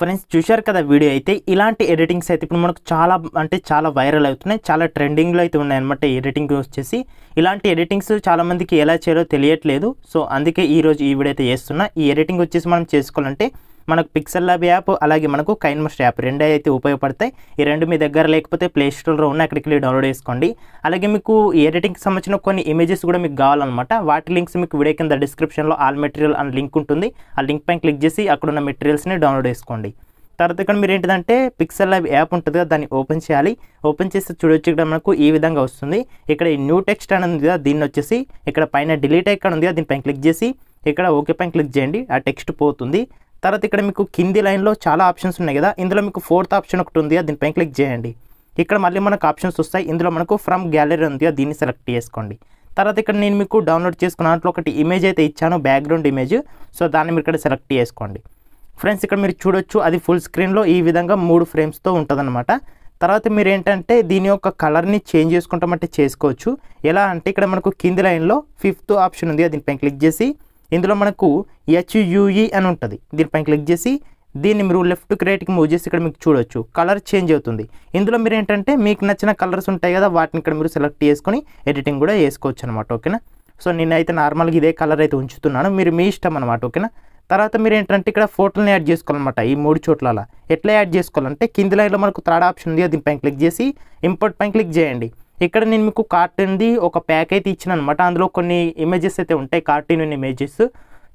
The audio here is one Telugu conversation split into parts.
ఫ్రెండ్స్ చూశారు కదా వీడియో అయితే ఇలాంటి ఎడిటింగ్స్ అయితే ఇప్పుడు మనకు చాలా అంటే చాలా వైరల్ అవుతున్నాయి చాలా ట్రెండింగ్లో అయితే ఉన్నాయి అనమాట ఎడిటింగ్ వచ్చేసి ఇలాంటి ఎడిటింగ్స్ చాలామందికి ఎలా చేయాలో తెలియట్లేదు సో అందుకే ఈరోజు ఈ వీడియో అయితే చేస్తున్నా ఈ ఎడిటింగ్ వచ్చేసి మనం చేసుకోవాలంటే మనకు పిక్సెల్ ల్యాబ్ యాప్ అలాగే మనకు కైన్మస్ట్ యాప్ రెండే అయితే ఉపయోగపడతాయి ఈ రెండు మీ దగ్గర లేకపోతే ప్లే స్టోర్లో ఉన్న అక్కడికి వెళ్ళి డౌన్లోడ్ చేసుకోండి అలాగే మీకు ఎడిటింగ్కి సంబంధించిన కొన్ని ఇమేజెస్ కూడా మీకు కావాలన్నమాట వాటి లింక్స్ మీకు వీడియో కింద డిస్క్రిప్షన్లో ఆల్ మెటీరియల్ అని లింక్ ఉంటుంది ఆ లింక్ పైన క్లిక్ చేసి అక్కడ ఉన్న మెటీరియల్స్ని డౌన్లోడ్ చేసుకోండి తర్వాత ఇక్కడ మీరు ఏంటిదంటే పిక్సెల్ ల్యాబ్ యాప్ ఉంటుంది కదా దాన్ని ఓపెన్ చేయాలి ఓపెన్ చేస్తే చూడొచ్చు ఇక్కడ మనకు ఈ విధంగా వస్తుంది ఇక్కడ ఈ న్యూ టెక్స్ట్ అనేది ఉంది కదా దీన్ని వచ్చేసి ఇక్కడ పైన డిలీట్ అయ్యి ఉంది కదా దీనిపైన క్లిక్ చేసి ఇక్కడ ఓకే పైన క్లిక్ చేయండి ఆ టెక్స్ట్ పోతుంది తర్వాత ఇక్కడ మీకు కింది లైన్లో చాలా ఆప్షన్స్ ఉన్నాయి కదా ఇందులో మీకు ఫోర్త్ ఆప్షన్ ఒకటి ఉంది దీనిపైన క్లిక్ చేయండి ఇక్కడ మళ్ళీ మనకు ఆప్షన్స్ వస్తాయి ఇందులో మనకు ఫ్రమ్ గ్యాలరీ ఉంది దీన్ని సెలెక్ట్ చేసుకోండి తర్వాత ఇక్కడ నేను మీకు డౌన్లోడ్ చేసుకున్న దాంట్లో ఒకటి ఇమేజ్ అయితే ఇచ్చాను బ్యాక్గ్రౌండ్ ఇమేజ్ సో దాన్ని మీరు ఇక్కడ సెలెక్ట్ చేసుకోండి ఫ్రెండ్స్ ఇక్కడ మీరు చూడొచ్చు అది ఫుల్ స్క్రీన్లో ఈ విధంగా మూడు ఫ్రేమ్స్తో ఉంటుందన్నమాట తర్వాత మీరు ఏంటంటే దీని యొక్క కలర్ని చేంజ్ చేసుకుంటామంటే చేసుకోవచ్చు ఎలా అంటే ఇక్కడ మనకు కింది లైన్లో ఫిఫ్త్ ఆప్షన్ ఉంది దీనిపైన క్లిక్ చేసి ఇందులో మనకు హెచ్యుఈ e అని ఉంటుంది దీనిపైన క్లిక్ చేసి దీన్ని మీరు లెఫ్ట్ క్రియేట్కి మూవ్ చేసి ఇక్కడ మీకు చూడొచ్చు కలర్ చేంజ్ అవుతుంది ఇందులో మీరు ఏంటంటే మీకు నచ్చిన కలర్స్ ఉంటాయి కదా వాటిని ఇక్కడ మీరు సెలెక్ట్ చేసుకొని ఎడిటింగ్ కూడా వేసుకోవచ్చు అనమాట ఓకేనా సో నేనైతే నార్మల్గా ఇదే కలర్ అయితే ఉంచుతున్నాను మీరు మీ ఇష్టం అనమాట ఓకేనా తర్వాత మీరు ఏంటంటే ఇక్కడ ఫోటోని యాడ్ చేసుకోవాలన్నమాట ఈ మూడు చోట్ల ఎట్లా యాడ్ చేసుకోవాలంటే కింది లైన్లో మనకు థర్డ్ ఆప్షన్ ఉంది దీనిపైన క్లిక్ చేసి ఇంపోర్ట్ పైన క్లిక్ చేయండి ఇక్కడ నేను మీకు కార్టూన్ది ఒక ప్యాక్ అయితే ఇచ్చిన అనమాట అందులో కొన్ని ఇమేజెస్ అయితే ఉంటాయి కార్టూన్ ఇమేజెస్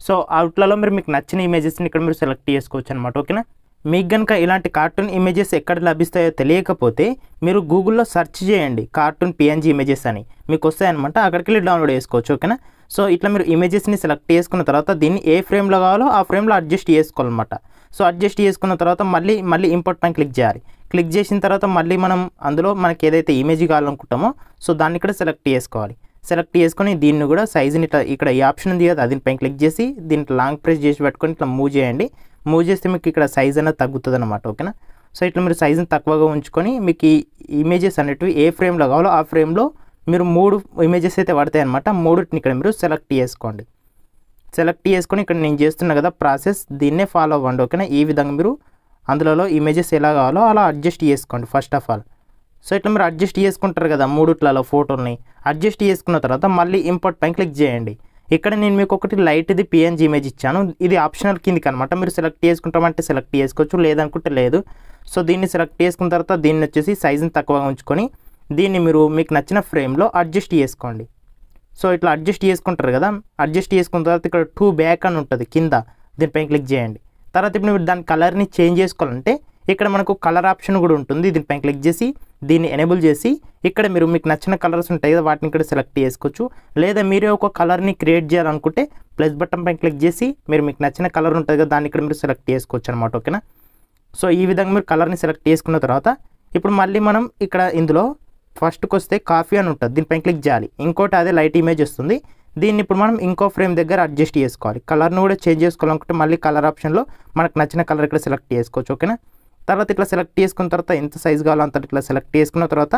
సో అవుట్లలో మీరు మీకు నచ్చిన ఇమేజెస్ని ఇక్కడ మీరు సెలెక్ట్ చేసుకోవచ్చు అనమాట ఓకేనా మీకు కనుక ఇలాంటి కార్టూన్ ఇమేజెస్ ఎక్కడ లభిస్తాయో తెలియకపోతే మీరు గూగుల్లో సెర్చ్ చేయండి కార్టూన్ పిఎన్జీ ఇమేజెస్ అని మీకు వస్తాయన్నమాట అక్కడికి వెళ్ళి డౌన్లోడ్ చేసుకోవచ్చు ఓకేనా సో ఇట్లా మీరు ఇమేజెస్ని సెలెక్ట్ చేసుకున్న తర్వాత దీన్ని ఏ ఫ్రేమ్లో కావాలో ఆ ఫ్రేమ్లో అడ్జస్ట్ చేసుకోవాలన్నమాట సో అడ్జస్ట్ చేసుకున్న తర్వాత మళ్ళీ మళ్ళీ ఇంపార్టెంట్ పైన క్లిక్ చేయాలి క్లిక్ చేసిన తర్వాత మళ్ళీ మనం అందులో మనకి ఏదైతే ఇమేజ్ కావాలనుకుంటామో సో దాన్ని ఇక్కడ సెలెక్ట్ చేసుకోవాలి సెలెక్ట్ చేసుకొని దీన్ని కూడా సైజుని ఇట్లా ఇక్కడ ఈ ఆప్షన్ ఉంది కదా దీనిపైన క్లిక్ చేసి దీన్ని లాంగ్ ప్రెస్ చేసి పెట్టుకొని ఇట్లా మూవ్ చేయండి మూవ్ చేస్తే మీకు ఇక్కడ సైజ్ అనేది తగ్గుతుంది అనమాట ఓకేనా సో ఇట్లా మీరు సైజుని తక్కువగా ఉంచుకొని మీకు ఈ ఇమేజెస్ అనేటివి ఏ ఫ్రేమ్లో కావాలో ఆ ఫ్రేమ్లో మీరు మూడు ఇమేజెస్ అయితే పడతాయి అనమాట మూడుని ఇక్కడ మీరు సెలెక్ట్ చేసుకోండి సెలెక్ట్ చేసుకొని ఇక్కడ నేను చేస్తున్నా కదా ప్రాసెస్ దీన్నే ఫాలో అవ్వండి ఓకేనా ఈ విధంగా మీరు అందులో ఇమేజెస్ ఎలా కావాలో అలా అడ్జస్ట్ చేసుకోండి ఫస్ట్ ఆఫ్ ఆల్ సో ఇట్లా మీరు అడ్జస్ట్ చేసుకుంటారు కదా మూడుట్లలో ఫోటోని అడ్జస్ట్ చేసుకున్న తర్వాత మళ్ళీ ఇంపోర్ట్ పైన క్లిక్ చేయండి ఇక్కడ నేను మీకు ఒకటి లైట్ది పిఎన్జీ ఇమేజ్ ఇచ్చాను ఇది ఆప్షనల్ కిందికి అనమాట మీరు సెలెక్ట్ చేసుకుంటామంటే సెలెక్ట్ చేసుకోవచ్చు లేదనుకుంటే లేదు సో దీన్ని సెలెక్ట్ చేసుకున్న తర్వాత దీన్ని వచ్చేసి సైజుని తక్కువగా ఉంచుకొని దీన్ని మీరు మీకు నచ్చిన ఫ్రేమ్లో అడ్జస్ట్ చేసుకోండి సో ఇట్లా అడ్జస్ట్ చేసుకుంటారు కదా అడ్జస్ట్ చేసుకున్న తర్వాత ఇక్కడ టూ బ్యాక్ అని ఉంటుంది కింద దీనిపైన క్లిక్ చేయండి తర్వాత ఇప్పుడు మీరు దాని కలర్ని చేంజ్ చేసుకోవాలంటే ఇక్కడ మనకు కలర్ ఆప్షన్ కూడా ఉంటుంది దీనిపైన క్లిక్ చేసి దీన్ని ఎనేబుల్ చేసి ఇక్కడ మీరు మీకు నచ్చిన కలర్స్ ఉంటాయి కదా వాటిని ఇక్కడ సెలెక్ట్ చేసుకోవచ్చు లేదా మీరే ఒక కలర్ని క్రియేట్ చేయాలనుకుంటే ప్లస్ బటన్ పైన క్లిక్ చేసి మీరు మీకు నచ్చిన కలర్ ఉంటుంది కదా దాన్ని ఇక్కడ మీరు సెలెక్ట్ చేసుకోవచ్చు అనమాట ఓకేనా సో ఈ విధంగా మీరు కలర్ని సెలెక్ట్ చేసుకున్న తర్వాత ఇప్పుడు మళ్ళీ మనం ఇక్కడ ఇందులో ఫస్ట్కి వస్తే కాఫీ అని ఉంటుంది దీనిపైన క్లిక్ చేయాలి ఇంకోటి అదే లైట్ ఇమేజ్ వస్తుంది దీన్ని ఇప్పుడు మనం ఇంకో ఫ్రేమ్ దగ్గర అడ్జస్ట్ చేసుకోవాలి కలర్ను కూడా చేంజ్ చేసుకోవాలనుకుంటే మళ్ళీ కలర్ ఆప్షన్లో మనకు నచ్చిన కలర్ ఇక్కడ సెలెక్ట్ చేసుకోవచ్చు ఓకేనా తర్వాత ఇట్లా సెలెక్ట్ చేసుకున్న తర్వాత ఎంత సైజ్ కావాలో అంత ఇట్లా సెలెక్ట్ చేసుకున్న తర్వాత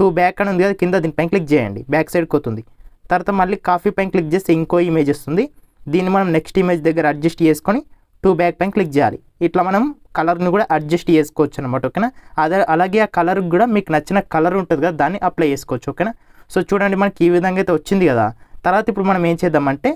టూ బ్యాక్ అని ఉంది కదా కింద దీనిపై క్లిక్ చేయండి బ్యాక్ సైడ్కి అవుతుంది తర్వాత మళ్ళీ కాఫీ పైన క్లిక్ చేస్తే ఇంకో ఇమేజ్ వస్తుంది దీన్ని మనం నెక్స్ట్ ఇమేజ్ దగ్గర అడ్జస్ట్ చేసుకొని టూ బ్యాక్ పైన క్లిక్ చేయాలి ఇట్లా మనం కలర్ని కూడా అడ్జస్ట్ చేసుకోవచ్చు అనమాట ఓకేనా అదే అలాగే ఆ కలర్ కూడా మీకు నచ్చిన కలర్ ఉంటుంది కదా దాన్ని అప్లై చేసుకోవచ్చు ఓకేనా సో చూడండి మనకి ఈ విధంగా అయితే వచ్చింది కదా తర్వాత ఇప్పుడు మనం ఏం చేద్దామంటే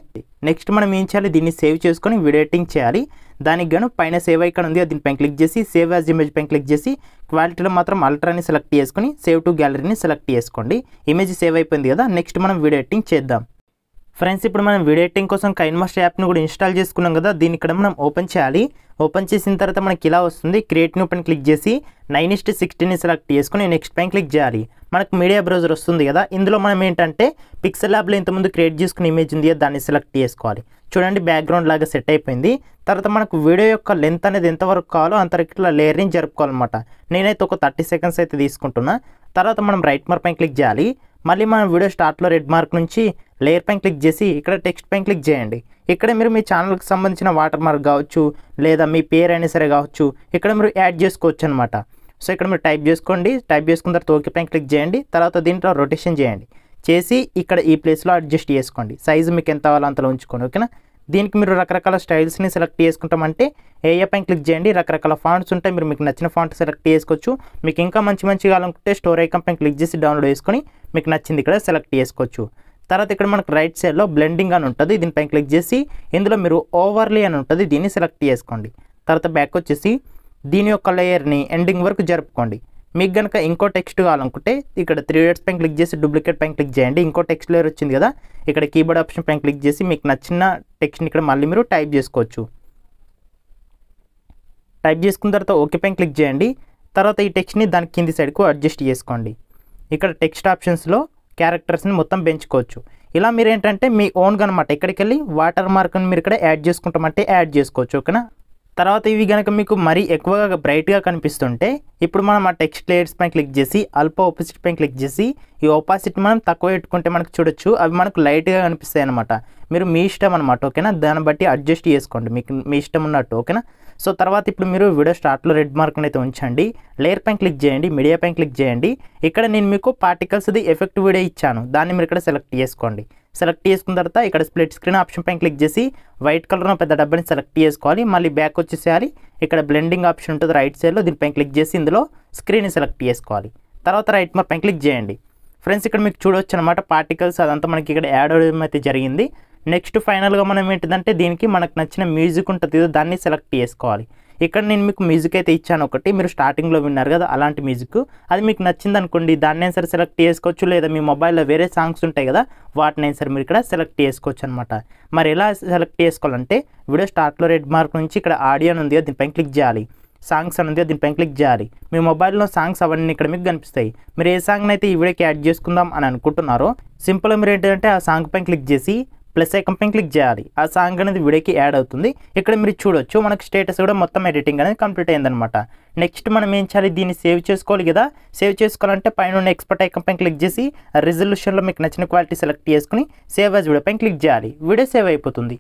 నెక్స్ట్ మనం ఏం చేయాలి దీన్ని సేవ్ చేసుకొని విడేటింగ్ చేయాలి దానికి గాను పైన సేవ్ ఐకాన్ ఉంది దీనిపైన క్లిక్ చేసి సేవ్ యాజ్ ఇమేజ్ పైన క్లిక్ చేసి క్వాలిటీలో మాత్రం అల్ట్రాని సెలెక్ట్ చేసుకొని సేవ్ టు గ్యాలరీని సెలెక్ట్ చేసుకోండి ఇమేజ్ సేవ్ అయిపోయింది కదా నెక్స్ట్ మనం విడేటింగ్ చేద్దాం ఫ్రెండ్స్ ఇప్పుడు మనం వీడియో ఎడిటింగ్ కోసం కైన్మాస్టర్ యాప్ని కూడా ఇన్స్టాల్ చేసుకున్నాం కదా దీన్ని ఇక్కడ మనం ఓపెన్ చేయాలి ఓపెన్ చేసిన తర్వాత మనకి ఇలా వస్తుంది క్రియేట్ని ఓపెన్ క్లిక్ చేసి నైన్ ఇస్ట్ సిక్స్టీని సెలెక్ట్ చేసుకుని నెక్స్ట్ పైన క్లిక్ చేయాలి మనకు మీడియా బ్రౌజర్ వస్తుంది కదా ఇందులో మనం ఏంటంటే పిక్సెల్ ల్యాబ్లో ఇంతకుముందు క్రియేట్ చేసుకున్న ఇమేజ్ ఉంది కదా దాన్ని సెలెక్ట్ చేసుకోవాలి చూడండి బ్యాక్గ్రౌండ్ లాగా సెట్ అయిపోయింది తర్వాత మనకు వీడియో యొక్క లెంత్ అనేది ఎంతవరకు కావాలో అంతవరకు ఇట్లా లేయర్ని జరుపుకోవాలన్నమాట నేనైతే ఒక థర్టీ సెకండ్స్ అయితే తీసుకుంటున్నా తర్వాత మనం రైట్ మార్క్ పైన క్లిక్ చేయాలి మళ్ళీ మనం వీడియో స్టార్ట్లో రెడ్ మార్క్ నుంచి లేయర్ పైన క్లిక్ చేసి ఇక్కడ టెక్స్ట్ పైన క్లిక్ చేయండి ఇక్కడ మీరు మీ ఛానల్కి సంబంధించిన వాటర్ మార్క్ కావచ్చు లేదా మీ పేరు అయినా సరే కావచ్చు ఇక్కడ మీరు యాడ్ చేసుకోవచ్చు అనమాట సో ఇక్కడ మీరు టైప్ చేసుకోండి టైప్ చేసుకున్న తర్వాత ఓకే పైన క్లిక్ చేయండి తర్వాత దీంట్లో రొటేషన్ చేయండి చేసి ఇక్కడ ఈ ప్లేస్లో అడ్జస్ట్ చేసుకోండి సైజు మీకు ఎంత కావాలో అంతలో ఉంచుకోండి ఓకేనా దీనికి మీరు రకరకాల స్టైల్స్ని సెలెక్ట్ చేసుకుంటామంటే ఏ పైన క్లిక్ చేయండి రకరకాల ఫాంట్స్ ఉంటాయి మీరు మీకు నచ్చిన ఫాంట్ సెలెక్ట్ చేసుకోవచ్చు మీకు ఇంకా మంచి మంచి కావాలనుకుంటే స్టోర్ ఐకమ్ పైన క్లిక్ చేసి డౌన్లోడ్ చేసుకొని మీకు నచ్చింది ఇక్కడ సెలెక్ట్ చేసుకోవచ్చు తర్వాత ఇక్కడ మనకు రైట్ సైడ్లో బ్లెండింగ్ అని ఉంటుంది దీనిపైన క్లిక్ చేసి ఇందులో మీరు ఓవర్లీ అని ఉంటుంది దీన్ని సెలెక్ట్ చేసుకోండి తర్వాత బ్యాక్ వచ్చేసి దీని యొక్క లేయర్ని ఎండింగ్ వరకు జరుపుకోండి మీకు కనుక ఇంకో టెక్స్ట్ కావాలనుకుంటే ఇక్కడ త్రీ డేట్స్ పైన క్లిక్ చేసి డూప్లికేట్ పైన క్లిక్ చేయండి ఇంకో టెక్స్ట్ లేయర్ వచ్చింది కదా ఇక్కడ కీబోర్డ్ ఆప్షన్ పైన క్లిక్ చేసి మీకు నచ్చిన టెక్స్ట్ని ఇక్కడ మళ్ళీ మీరు టైప్ చేసుకోవచ్చు టైప్ చేసుకున్న తర్వాత ఓకే పైన క్లిక్ చేయండి తర్వాత ఈ టెక్స్ట్ని దాని కింది సైడ్కు అడ్జస్ట్ చేసుకోండి ఇక్కడ టెక్స్ట్ ఆప్షన్స్లో క్యారెక్టర్స్ని మొత్తం పెంచుకోవచ్చు ఇలా మీరు ఏంటంటే మీ ఓన్గా అనమాట ఇక్కడికి వెళ్ళి వాటర్ మార్క్ని మీరు ఇక్కడ యాడ్ చేసుకుంటామంటే యాడ్ చేసుకోవచ్చు ఓకేనా తర్వాత ఇవి కనుక మీకు మరీ ఎక్కువగా బ్రైట్గా కనిపిస్తుంటే ఇప్పుడు మనం ఆ టెక్స్ట్ లేయర్స్ పైన క్లిక్ చేసి అల్పా ఆపోజిట్ పైన క్లిక్ చేసి ఈ ఆపోజిట్ మనం తక్కువ పెట్టుకుంటే మనకు చూడొచ్చు అవి మనకు లైట్గా కనిపిస్తాయి అనమాట మీరు మీ ఇష్టం అనమాట ఓకేనా దాన్ని బట్టి అడ్జస్ట్ చేసుకోండి మీకు మీ ఇష్టం ఉన్నట్టు ఓకేనా సో తర్వాత ఇప్పుడు మీరు వీడియో స్టార్ట్లో రెడ్ మార్క్ని అయితే ఉంచండి లేయర్ పైన క్లిక్ చేయండి మీడియా పైన క్లిక్ చేయండి ఇక్కడ నేను మీకు పార్టికల్స్ది ఎఫెక్ట్ వీడియో ఇచ్చాను దాన్ని మీరు ఇక్కడ సెలెక్ట్ చేసుకోండి సెలెక్ట్ చేసుకున్న తర్వాత ఇక్కడ స్ప్లిట్ స్క్రీన్ ఆప్షన్ పైన క్లిక్ చేసి వైట్ కలర్ పెద్ద డబ్బాని సెలెక్ట్ చేసుకోవాలి మళ్ళీ బ్యాక్ వచ్చేసేయాలి ఇక్కడ బ్లెండింగ్ ఆప్షన్ ఉంటుంది రైట్ సైడ్లో దీనిపైన క్లిక్ చేసి ఇందులో స్క్రీన్ సెలెక్ట్ చేసుకోవాలి తర్వాత రైట్ మార్క్ పైన క్లిక్ చేయండి ఫ్రెండ్స్ ఇక్కడ మీకు చూడవచ్చు అనమాట పార్టికల్స్ అదంతా మనకి ఇక్కడ యాడ్ అవడం అయితే జరిగింది నెక్స్ట్ ఫైనల్గా మనం ఏంటిదంటే దీనికి మనకు నచ్చిన మ్యూజిక్ ఉంటుంది కదా దాన్ని సెలెక్ట్ చేసుకోవాలి ఇక్కడ నేను మీకు మ్యూజిక్ అయితే ఇచ్చాను ఒకటి మీరు స్టార్టింగ్లో విన్నారు కదా అలాంటి మ్యూజిక్ అది మీకు నచ్చింది అనుకోండి దాన్ని సరే సెలెక్ట్ చేసుకోవచ్చు లేదా మీ మొబైల్లో వేరే సాంగ్స్ ఉంటాయి కదా వాటిని సరే మీరు ఇక్కడ సెలెక్ట్ చేసుకోవచ్చు అనమాట మరి ఎలా సెలెక్ట్ చేసుకోవాలంటే వీడియో స్టార్ట్లో రెడ్ మార్క్ నుంచి ఇక్కడ ఆడియో ఉంది కదా క్లిక్ చేయాలి సాంగ్స్ అనేది దీనిపైన క్లిక్ చేయాలి మీ మొబైల్లో సాంగ్స్ అవన్నీ ఇక్కడ మీకు కనిపిస్తాయి మీరు ఏ సాంగ్ని అయితే ఈ వీడియోకి యాడ్ చేసుకుందాం అని అనుకుంటున్నారో సింపుల్గా మీరు ఏంటంటే ఆ సాంగ్ పైన క్లిక్ చేసి ప్లస్ ఐకం పైన క్లిక్ చేయాలి ఆ సాంగ్ అనేది వీడియోకి యాడ్ అవుతుంది ఇక్కడ మీరు చూడొచ్చు మనకు స్టేటస్ కూడా మొత్తం ఎడిటింగ్ అనేది కంప్లీట్ అయిందనమాట నెక్స్ట్ మనం ఏం చేయాలి దీన్ని సేవ్ చేసుకోవాలి కదా సేవ్ చేసుకోవాలంటే పైన ఉన్న ఎక్స్పర్ట్ ఐకం పైన క్లిక్ చేసి రిజల్యూషన్లో మీకు నచ్చిన క్వాలిటీ సెలెక్ట్ చేసుకుని సేవ్ యాజ్ వీడియో పైన క్లిక్ చేయాలి వీడియో సేవ్ అయిపోతుంది